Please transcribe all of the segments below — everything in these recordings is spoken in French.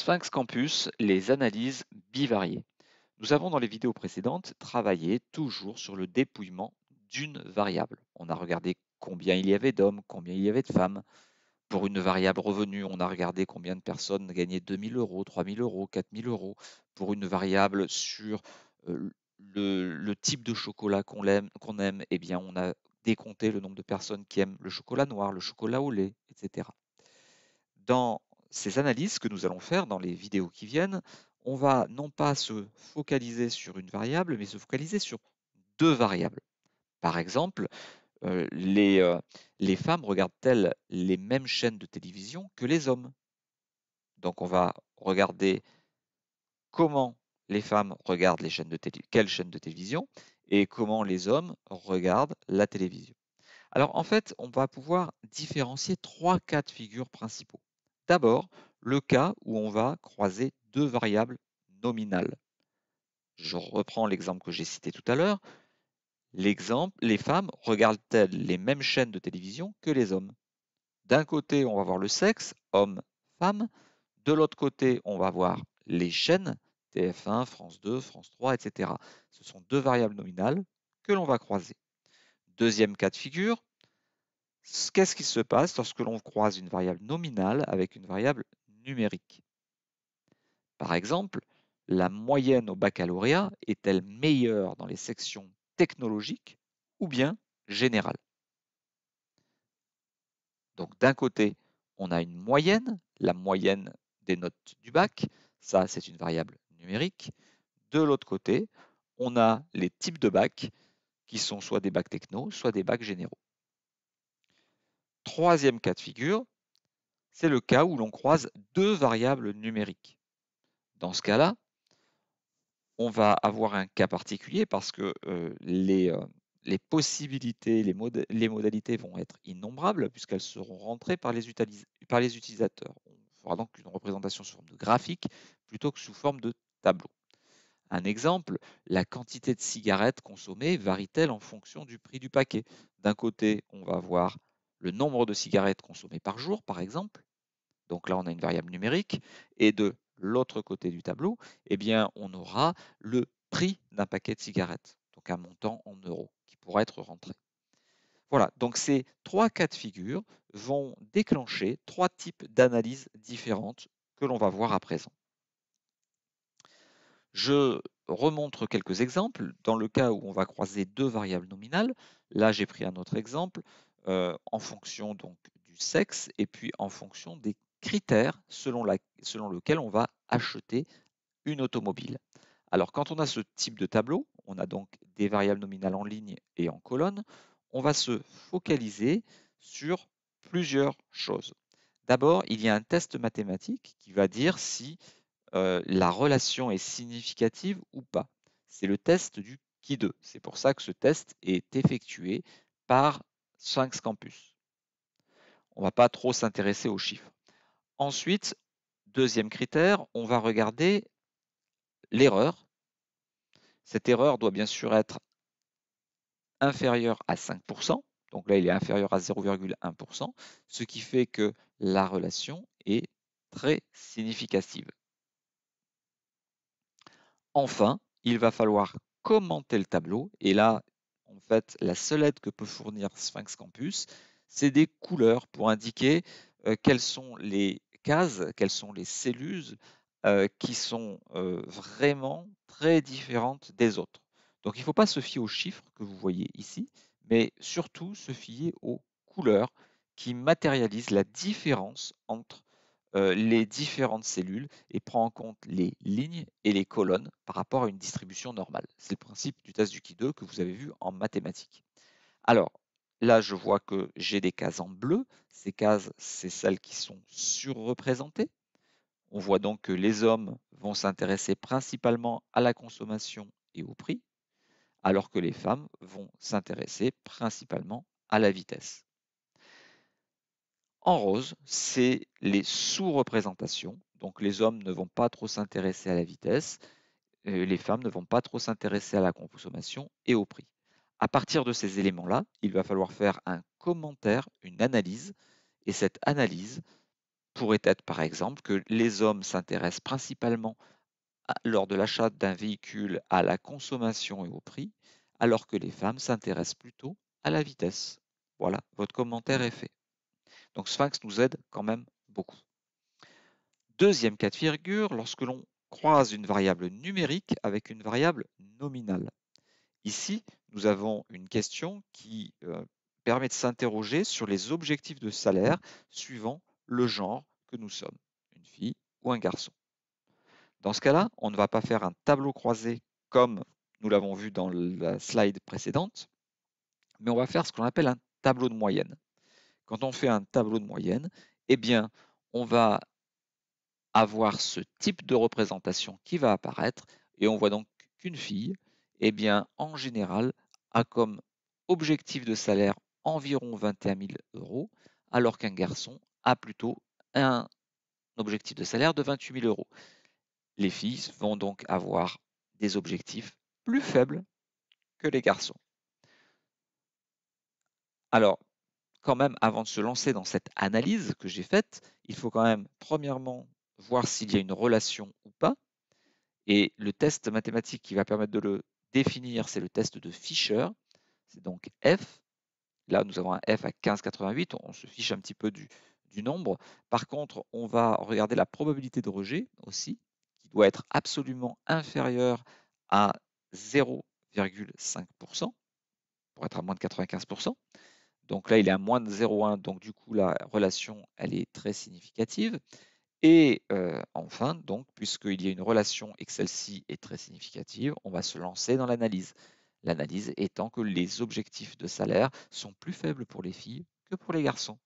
Sphinx Campus, les analyses bivariées. Nous avons dans les vidéos précédentes travaillé toujours sur le dépouillement d'une variable. On a regardé combien il y avait d'hommes, combien il y avait de femmes. Pour une variable revenu, on a regardé combien de personnes gagnaient 2000 euros, 3000 euros, 4000 euros. Pour une variable sur euh, le, type de chocolat qu'on aime, qu'on aime eh bien, on a décompté le nombre de personnes qui aiment le chocolat noir, le chocolat au lait, etc. Dans ces analyses que nous allons faire dans les vidéos qui viennent, on va non pas se focaliser sur une variable, mais se focaliser sur deux variables. Par exemple, euh, euh, les, femmes regardent-elles les mêmes chaînes de télévision que les hommes Donc on va regarder comment les femmes regardent les chaînes de télé quelles chaînes de télévision et comment les hommes regardent la télévision. Alors en fait, on va pouvoir différencier trois cas de figure principaux d'abord le cas où on va croiser deux variables nominales. Je reprends l'exemple que j'ai cité tout à l'heure. L'exemple, les femmes regardent-elles les mêmes chaînes de télévision que les hommes D'un côté, on va voir le sexe, homme, femme. De l'autre côté, on va voir les chaînes, TF1, France 2, France 3, etc. Ce sont deux variables nominales que l'on va croiser. Deuxième cas de figure, Qu'est-ce qui se passe lorsque l'on croise une variable nominale avec une variable numérique Par exemple, la moyenne au baccalauréat est-elle meilleure dans les sections technologiques ou bien générales Donc d'un côté, on a une moyenne, la moyenne des notes du bac, ça c'est une variable numérique. De l'autre côté, on a les types de bacs qui sont soit des bacs techno, soit des bacs généraux. Troisième cas de figure, c'est le cas où l'on croise deux variables numériques. Dans ce cas-là, on va avoir un cas particulier parce que euh, euh, les, possibilités, les, modalités vont être innombrables puisqu'elles seront rentrées par les, par les utilisateurs. On fera donc une représentation sous forme de graphique plutôt que sous forme de tableau. Un exemple, la quantité de cigarettes consommées varie-t-elle en fonction du prix du paquet D'un côté, on va avoir le nombre de cigarettes consommées par jour, par exemple, donc là on a une variable numérique, et de l'autre côté du tableau, eh bien, on aura le prix d'un paquet de cigarettes, donc un montant en euros qui pourra être rentré. Voilà, donc ces trois cas de figure vont déclencher trois types d'analyses différentes que l'on va voir à présent. Je remontre quelques exemples. Dans le cas où on va croiser deux variables nominales, là j'ai pris un autre exemple, euh, en fonction donc du sexe et puis en fonction des critères selon, la, lequel on va acheter une automobile. Alors quand on a ce type de tableau, on a donc des variables nominales en ligne et en colonne, on va se focaliser sur plusieurs choses. D'abord, il y a un test mathématique qui va dire si euh, la relation est significative ou pas. C'est le test du qui 2. C'est pour ça que ce test est effectué par 5 Campus. On ne va pas trop s'intéresser aux chiffres. Ensuite, deuxième critère, on va regarder l'erreur. Cette erreur doit bien sûr être inférieure à 5%. Donc là, il est inférieur à 0,1%, ce qui fait que la relation est très significative. Enfin, il va falloir commenter le tableau. Et là, en fait, la seule aide que peut fournir Sphinx Campus, c'est des couleurs pour indiquer euh, quelles sont les cases, quelles sont les cellules euh, qui sont euh, vraiment très différentes des autres. Donc il ne faut pas se fier aux chiffres que vous voyez ici, mais surtout se fier aux couleurs qui matérialisent la différence entre euh, les différentes cellules et prend en compte les lignes et les colonnes par rapport à une distribution normale. C'est le principe du test du QI2 que vous avez vu en mathématiques. Alors, là, je vois que j'ai des cases en bleu. Ces cases, c'est celles qui sont surreprésentées. On voit donc que les hommes vont s'intéresser principalement à la consommation et au prix, alors que les femmes vont s'intéresser principalement à la vitesse. En rose, c'est les sous-représentations. Donc les hommes ne vont pas trop s'intéresser à la vitesse, euh, les femmes ne vont pas trop s'intéresser à la consommation et au prix. À partir de ces éléments-là, il va falloir faire un commentaire, une analyse, et cette analyse pourrait être par exemple que les hommes s'intéressent principalement lors de l'achat d'un véhicule à la consommation et au prix, alors que les femmes s'intéressent plutôt à la vitesse. Voilà, votre commentaire est fait. Donc Sphinx nous aide quand même beaucoup. Deuxième cas de figure, lorsque l'on croise une variable numérique avec une variable nominale. Ici, nous avons une question qui euh, permet de s'interroger sur les objectifs de salaire suivant le genre que nous sommes, une fille ou un garçon. Dans ce cas-là, on ne va pas faire un tableau croisé comme nous l'avons vu dans la slide précédente, mais on va faire ce qu'on appelle un tableau de moyenne quand on fait un tableau de moyenne, eh bien, on va avoir ce type de représentation qui va apparaître et on voit donc qu'une fille, eh bien, en général, a comme objectif de salaire environ 21 000 euros, alors qu'un garçon a plutôt un objectif de salaire de 28 000 euros. Les filles vont donc avoir des objectifs plus faibles que les garçons. Alors, quand même, avant de se lancer dans cette analyse que j'ai faite, il faut quand même, premièrement, voir s'il y a une relation ou pas. Et le test mathématique qui va permettre de le définir, c'est le test de Fischer. C'est donc F. Là, nous avons un F à 15,88. On se fiche un petit peu du, du nombre. Par contre, on va regarder la probabilité de rejet aussi, qui doit être absolument inférieure à 0,5% pour être à moins de 95%. Donc là, il est à moins de 0,1. Donc du coup, la relation, elle est très significative. Et euh, enfin, donc, puisqu'il y a une relation et que celle-ci est très significative, on va se lancer dans l'analyse. L'analyse étant que les objectifs de salaire sont plus faibles pour les filles que pour les garçons.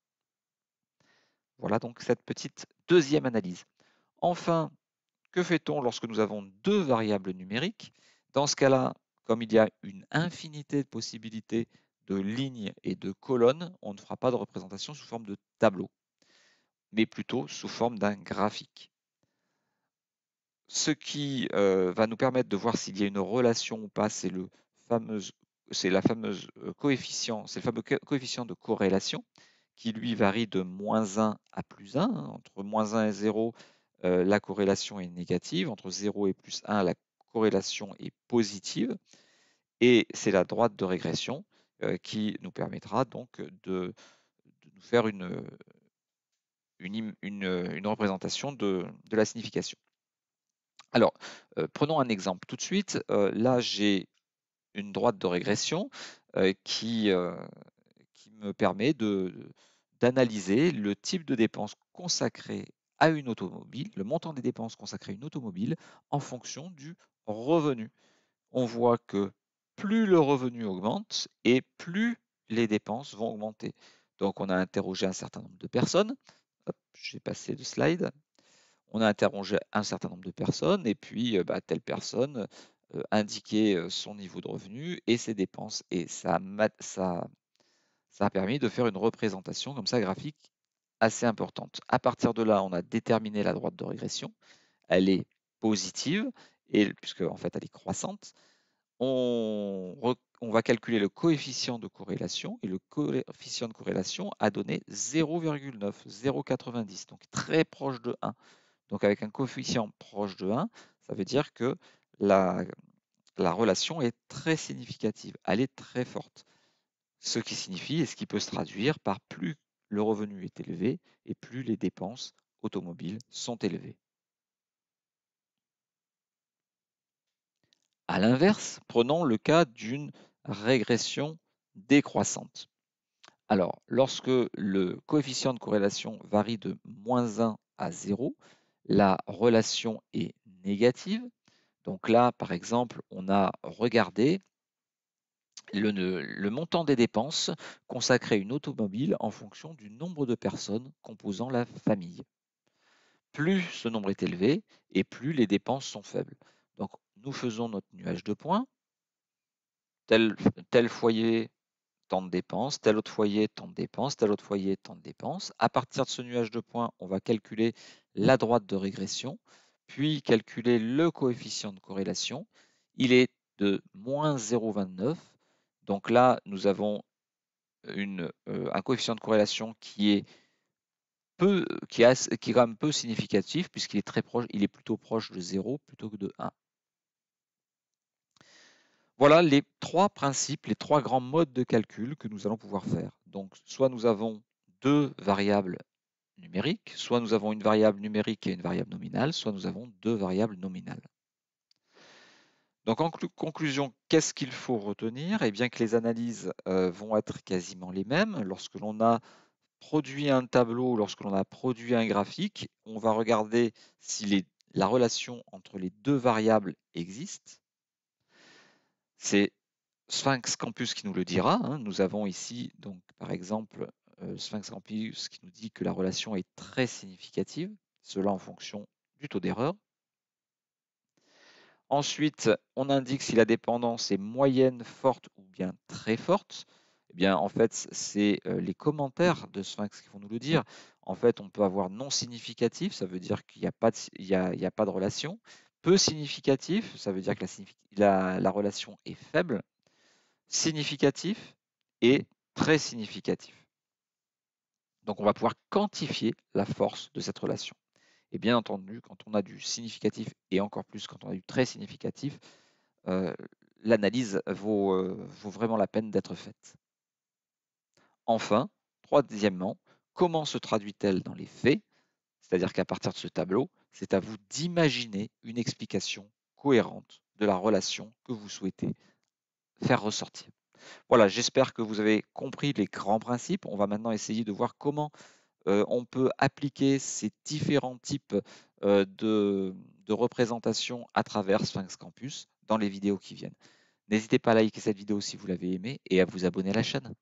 Voilà donc cette petite deuxième analyse. Enfin, que fait-on lorsque nous avons deux variables numériques Dans ce cas-là, comme il y a une infinité de possibilités de lignes et de colonnes, on ne fera pas de représentation sous forme de tableau, mais plutôt sous forme d'un graphique. Ce qui euh, va nous permettre de voir s'il y a une relation ou pas, c'est le fameux, c'est la fameuse euh, coefficient, c'est coefficient de corrélation qui lui varie de moins 1 à plus 1. Entre moins 1 et 0, euh, la corrélation est négative. Entre 0 et plus 1, la corrélation est positive. Et c'est la droite de régression euh, qui nous permettra donc euh, de, nous faire une, euh, une, représentation de, la signification. Alors, prenons un exemple tout de suite. là, j'ai une droite de régression qui, qui, me permet d'analyser le type de dépenses consacrées à une automobile, le montant des dépenses consacrées à une automobile en fonction du revenu. On voit que plus le revenu augmente et plus les dépenses vont augmenter. Donc on a interrogé un certain nombre de personnes. J'ai passé de slide. On a interrogé un certain nombre de personnes et puis euh, bah, telle personne euh, indiquait euh, son niveau de revenu et ses dépenses. Et ça, a permis de faire une représentation comme ça graphique assez importante. À partir de là, on a déterminé la droite de régression. Elle est positive, et, puisque en fait elle est croissante on, va calculer le coefficient de corrélation et le coefficient de corrélation a donné 0,9, 0,90, donc très proche de 1. Donc avec un coefficient proche de 1, ça veut dire que la relation est très significative, elle est très forte. Ce qui signifie et ce qui peut se traduire par plus le revenu est élevé et plus les dépenses automobiles sont élevées. À l'inverse, prenons le cas d'une régression décroissante. Alors, lorsque le coefficient de corrélation varie de moins 1 à 0, la relation est négative. Donc là, par exemple, on a regardé le, montant des dépenses consacrées à une automobile en fonction du nombre de personnes composant la famille. Plus ce nombre est élevé et plus les dépenses sont faibles nous faisons notre nuage de points. Tel, foyer, temps de dépenses, tel autre foyer, temps de dépenses, tel autre foyer, temps de dépenses. À partir de ce nuage de points, on va calculer la droite de régression, puis calculer le coefficient de corrélation. Il est de moins 0,29. Donc là, nous avons une, euh, un coefficient de corrélation qui est peu, qui quand même peu significatif, puisqu'il est très proche, il est plutôt proche de 0 plutôt que de 1. Voilà les trois principes, les trois grands modes de calcul que nous allons pouvoir faire. Donc, soit nous avons deux variables numériques, soit nous avons une variable numérique et une variable nominale, soit nous avons deux variables nominales. Donc en conclusion, qu'est-ce qu'il faut retenir Eh bien que les analyses euh, vont être quasiment les mêmes. Lorsque l'on a produit un tableau, lorsque l'on a produit un graphique, on va regarder si la relation entre les deux variables existe. C'est Sphinx Campus qui nous le dira. Hein. Nous avons ici, donc, par exemple, euh, Sphinx Campus qui nous dit que la relation est très significative, cela en fonction du taux d'erreur. Ensuite, on indique si la dépendance est moyenne, forte ou bien très forte. Eh bien, en fait, c'est euh, les commentaires de Sphinx qui vont nous le dire. En fait, on peut avoir non significatif, ça veut dire qu'il n'y a, pas de relation peu significatif, ça veut dire que la, relation est faible, significatif et très significatif. Donc on va pouvoir quantifier la force de cette relation. Et bien entendu, quand on a du significatif et encore plus quand on a du très significatif, euh, l'analyse vaut, euh, vaut vraiment la peine d'être faite. Enfin, troisièmement, comment se traduit-elle dans les faits C'est-à-dire qu'à partir de ce tableau, c'est à vous d'imaginer une explication cohérente de la relation que vous souhaitez faire ressortir. Voilà, j'espère que vous avez compris les grands principes. On va maintenant essayer de voir comment euh, on peut appliquer ces différents types euh, de, de représentations à travers Sphinx Campus dans les vidéos qui viennent. N'hésitez pas à liker cette vidéo si vous l'avez aimée et à vous abonner à la chaîne.